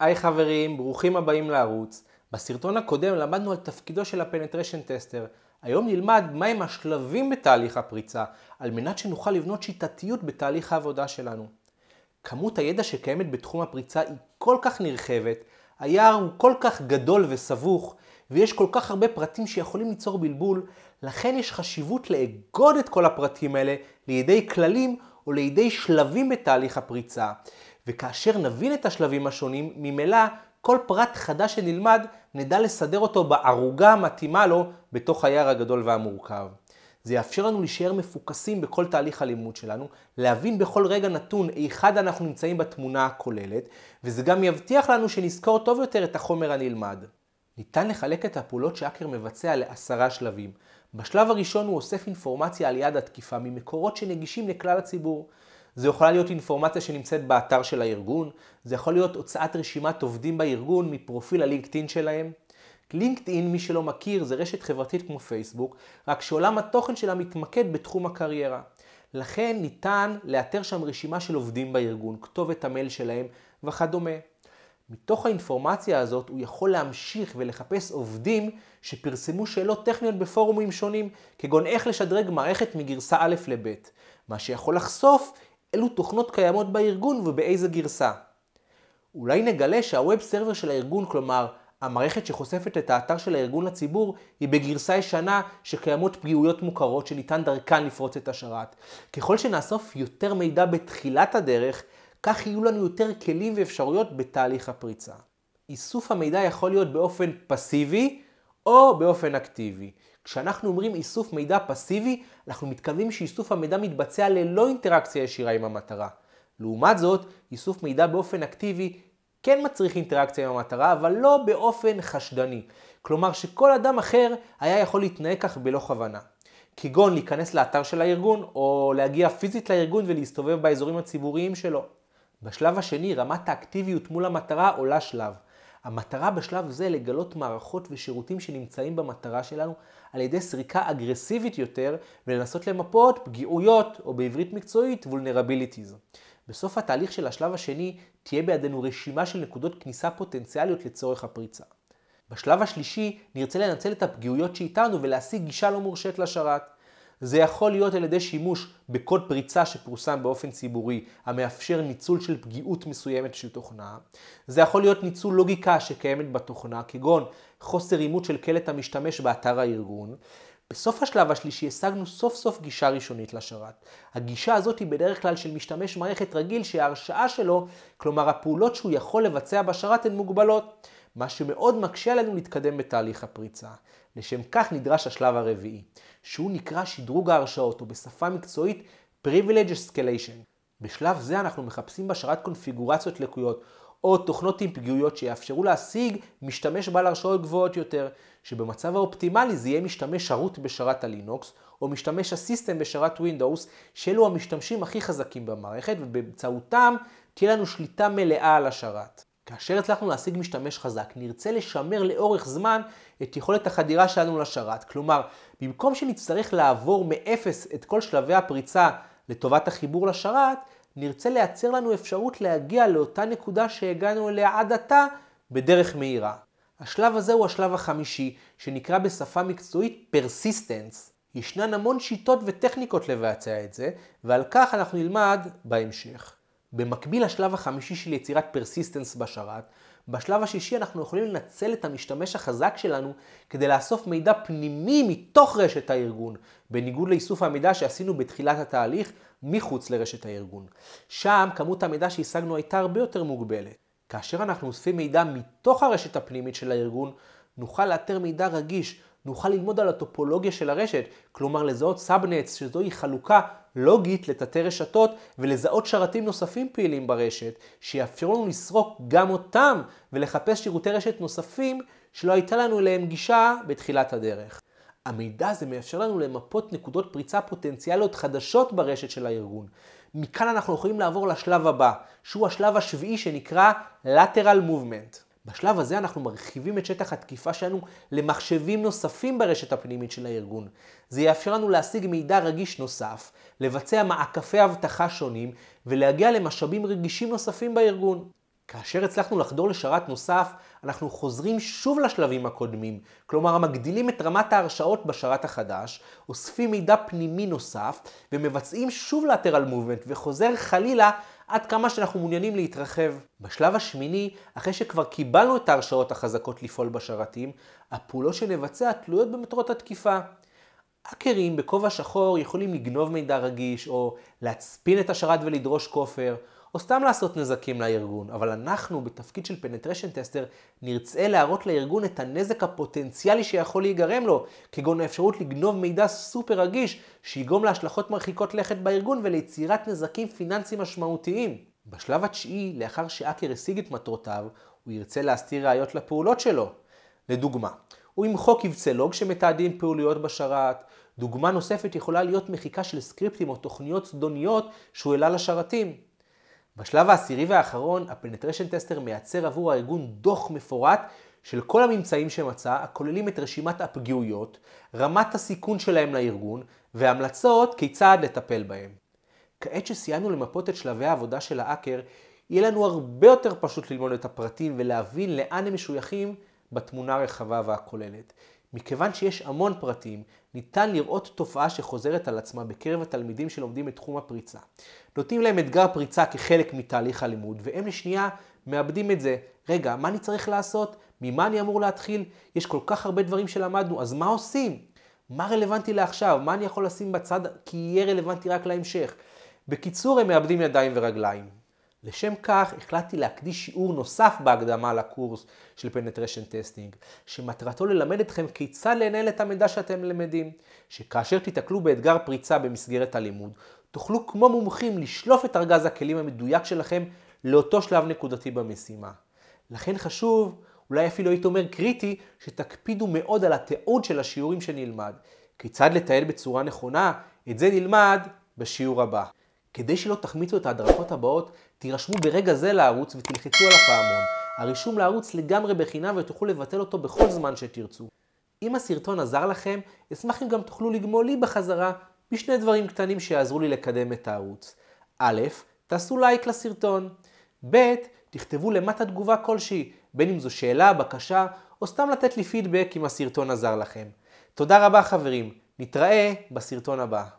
היי חברים, ברוכים הבאים לערוץ. בסרטון הקודם למדנו על תפקידו של הפנטרשן טסטר. היום נלמד מהם השלבים בתהליך הפריצה, על מנת שנוכל לבנות שיטתיות בתהליך העבודה שלנו. כמות הידע שקיימת בתחום הפריצה היא כל כך נרחבת, היער הוא כל כך גדול וסבוך, ויש כל כך הרבה פרטים שיכולים ליצור בלבול, לכן יש חשיבות לאגוד את כל הפרטים האלה לידי כללים או לידי שלבים בתהליך הפריצה. וכאשר נבין את השלבים השונים, ממילא כל פרט חדש שנלמד, נדע לסדר אותו בערוגה המתאימה לו בתוך היער הגדול והמורכב. זה יאפשר לנו להישאר מפוקסים בכל תהליך הלימוד שלנו, להבין בכל רגע נתון היכן אנחנו נמצאים בתמונה הכוללת, וזה גם יבטיח לנו שנזכור טוב יותר את החומר הנלמד. ניתן לחלק את הפעולות שאקר מבצע לעשרה שלבים. בשלב הראשון הוא אוסף אינפורמציה על יד התקיפה ממקורות שנגישים לכלל הציבור. זה יכולה להיות אינפורמציה שנמצאת באתר של הארגון, זה יכול להיות הוצאת רשימת עובדים בארגון מפרופיל הלינקדאין שלהם. לינקדאין, מי שלא מכיר, זה רשת חברתית כמו פייסבוק, רק שעולם התוכן שלה מתמקד בתחום הקריירה. לכן ניתן לאתר שם רשימה של עובדים בארגון, כתובת המייל שלהם וכדומה. מתוך האינפורמציה הזאת הוא יכול להמשיך ולחפש עובדים שפרסמו שאלות טכניות בפורומים שונים, כגון איך לשדרג מערכת מגרסה א' לב', מה שיכול לחשוף אילו תוכנות קיימות בארגון ובאיזה גרסה. אולי נגלה שהווב סרבר של הארגון, כלומר המערכת שחושפת את האתר של הארגון לציבור, היא בגרסה ישנה שקיימות פגיעויות מוכרות שניתן דרכן לפרוץ את השרת. ככל שנאסוף יותר מידע בתחילת הדרך, כך יהיו לנו יותר כלים ואפשרויות בתהליך הפריצה. איסוף המידע יכול להיות באופן פסיבי או באופן אקטיבי. כשאנחנו אומרים איסוף מידע פסיבי, אנחנו מתכוונים שאיסוף המידע מתבצע ללא אינטראקציה ישירה עם המטרה. לעומת זאת, איסוף מידע באופן אקטיבי כן מצריך אינטראקציה עם המטרה, אבל לא באופן חשדני. כלומר שכל אדם אחר היה יכול להתנהג כך בלא כוונה. כגון להיכנס לאתר של הארגון, או להגיע פיזית לארגון ולהסתובב באזורים הציבוריים שלו. בשלב השני, רמת האקטיביות מול המטרה עולה שלב. המטרה בשלב זה לגלות מערכות ושירותים שנמצאים במטרה שלנו על ידי סריקה אגרסיבית יותר ולנסות למפות פגיעויות, או בעברית מקצועית vulnerabilities. בסוף התהליך של השלב השני תהיה בידינו רשימה של נקודות כניסה פוטנציאליות לצורך הפריצה. בשלב השלישי נרצה לנצל את הפגיעויות שאיתנו ולהשיג גישה לא מורשית לשרת. זה יכול להיות על ידי שימוש בקוד פריצה שפורסם באופן ציבורי, המאפשר ניצול של פגיעות מסוימת של תוכנה. זה יכול להיות ניצול לוגיקה שקיימת בתוכנה, כגון חוסר אימות של קלט המשתמש באתר הארגון. בסוף השלב השלישי השגנו סוף סוף גישה ראשונית לשרת. הגישה הזאת היא בדרך כלל של משתמש מערכת רגיל שההרשאה שלו, כלומר הפעולות שהוא יכול לבצע בשרת הן מוגבלות. מה שמאוד מקשה עלינו להתקדם בתהליך הפריצה. לשם כך נדרש השלב הרביעי, שהוא נקרא שדרוג ההרשאות, או בשפה מקצועית Privilege Escalation. בשלב זה אנחנו מחפשים בשרת קונפיגורציות לקויות, או תוכנות עם פגיעויות שיאפשרו להשיג משתמש בעל הרשאות גבוהות יותר, שבמצב האופטימלי זה יהיה משתמש שרות בשרת הלינוקס, או משתמש הסיסטם בשרת Windows, שאלו המשתמשים הכי חזקים במערכת, ובאמצעותם תהיה לנו שליטה מלאה על השרת. כאשר הצלחנו להשיג משתמש חזק, נרצה לשמר לאורך זמן את יכולת החדירה שלנו לשרת. כלומר, במקום שנצטרך לעבור מאפס את כל שלבי הפריצה לטובת החיבור לשרת, נרצה לייצר לנו אפשרות להגיע לאותה נקודה שהגענו אליה עד עתה בדרך מהירה. השלב הזה הוא השלב החמישי, שנקרא בשפה מקצועית Persistence. ישנן המון שיטות וטכניקות לבצע את זה, ועל כך אנחנו נלמד בהמשך. במקביל לשלב החמישי של יצירת פרסיסטנס בשרת, בשלב השישי אנחנו יכולים לנצל את המשתמש החזק שלנו כדי לאסוף מידע פנימי מתוך רשת הארגון, בניגוד לאיסוף המידע שעשינו בתחילת התהליך מחוץ לרשת הארגון. שם כמות המידע שהשגנו הייתה הרבה יותר מוגבלת. כאשר אנחנו אוספים מידע מתוך הרשת הפנימית של הארגון, נוכל לאתר מידע רגיש נוכל ללמוד על הטופולוגיה של הרשת, כלומר לזהות סאבנטס, שזוהי חלוקה לוגית לתתי רשתות, ולזהות שרתים נוספים פעילים ברשת, שיאפשרו לנו לסרוק גם אותם ולחפש שירותי רשת נוספים שלא הייתה לנו אליהם גישה בתחילת הדרך. המידע הזה מאפשר לנו למפות נקודות פריצה פוטנציאליות חדשות ברשת של הארגון. מכאן אנחנו יכולים לעבור לשלב הבא, שהוא השלב השביעי שנקרא Lateral Movement. בשלב הזה אנחנו מרחיבים את שטח התקיפה שלנו למחשבים נוספים ברשת הפנימית של הארגון. זה יאפשר לנו להשיג מידע רגיש נוסף, לבצע מעקפי אבטחה שונים ולהגיע למשאבים רגישים נוספים בארגון. כאשר הצלחנו לחדור לשרת נוסף, אנחנו חוזרים שוב לשלבים הקודמים, כלומר מגדילים את רמת ההרשאות בשרת החדש, אוספים מידע פנימי נוסף ומבצעים שוב lateral movement וחוזר חלילה עד כמה שאנחנו מעוניינים להתרחב. בשלב השמיני, אחרי שכבר קיבלנו את ההרשאות החזקות לפעול בשרתים, הפעולות שנבצע תלויות במטרות התקיפה. האקרים בכובע שחור יכולים לגנוב מידע רגיש, או להצפין את השרת ולדרוש כופר, או סתם לעשות נזקים לארגון, אבל אנחנו, בתפקיד של פנטרשן טסטר, נרצה להראות לארגון את הנזק הפוטנציאלי שיכול להיגרם לו, כגון האפשרות לגנוב מידע סופר רגיש, שיגרום להשלכות מרחיקות לכת בארגון וליצירת נזקים פיננסיים משמעותיים. בשלב התשיעי, לאחר שאקר השיג את מטרותיו, הוא ירצה להסתיר ראיות לפעולות שלו. לדוגמה, הוא ימחוק קבצי לוג שמתעדים פעילויות בשרת. דוגמה נוספת יכולה להיות מחיקה של סקריפטים או תוכניות זדוניות שהוא העלה לשרתים. בשלב העשירי והאחרון, הפנטרשן טסטר מייצר עבור הארגון דוח מפורט של כל הממצאים שמצא, הכוללים את רשימת הפגיעויות, רמת הסיכון שלהם לארגון, והמלצות כיצד לטפל בהם. כעת שסיימנו למפות את שלבי העבודה של האקר, יהיה לנו הרבה יותר פשוט ללמוד את הפרטים ולהבין לאן הם משויכים בתמונה הרחבה והכוללת. מכיוון שיש המון פרטים, ניתן לראות תופעה שחוזרת על עצמה בקרב התלמידים שלומדים את תחום הפריצה. נותנים להם אתגר פריצה כחלק מתהליך הלימוד, והם לשנייה מאבדים את זה. רגע, מה אני צריך לעשות? ממה אני אמור להתחיל? יש כל כך הרבה דברים שלמדנו, אז מה עושים? מה רלוונטי לעכשיו? מה אני יכול לשים בצד כי יהיה רלוונטי רק להמשך? בקיצור, הם מאבדים ידיים ורגליים. לשם כך החלטתי להקדיש שיעור נוסף בהקדמה לקורס של פנטרשן טסטינג, שמטרתו ללמד אתכם כיצד לנהל את המידע שאתם למדים, שכאשר תיתקלו באתגר פריצה במסגרת הלימוד, תוכלו כמו מומחים לשלוף את ארגז הכלים המדויק שלכם לאותו שלב נקודתי במשימה. לכן חשוב, אולי אפילו היית אומר קריטי, שתקפידו מאוד על התיעוד של השיעורים שנלמד. כיצד לתעל בצורה נכונה, את זה נלמד בשיעור הבא. כדי שלא תחמיצו את ההדרכות הבאות, תירשמו ברגע זה לערוץ ותלחצו על הפעמון. הרישום לערוץ לגמרי בחינם ותוכלו לבטל אותו בכל זמן שתרצו. אם הסרטון עזר לכם, אשמח אם גם תוכלו לגמול לי בחזרה בשני דברים קטנים שיעזרו לי לקדם את הערוץ. א', תעשו לייק לסרטון. ב', תכתבו למטה תגובה כלשהי, בין אם זו שאלה, בקשה, או סתם לתת לי פידבק אם הסרטון עזר לכם. תודה רבה חברים, נתראה בסרטון הבא.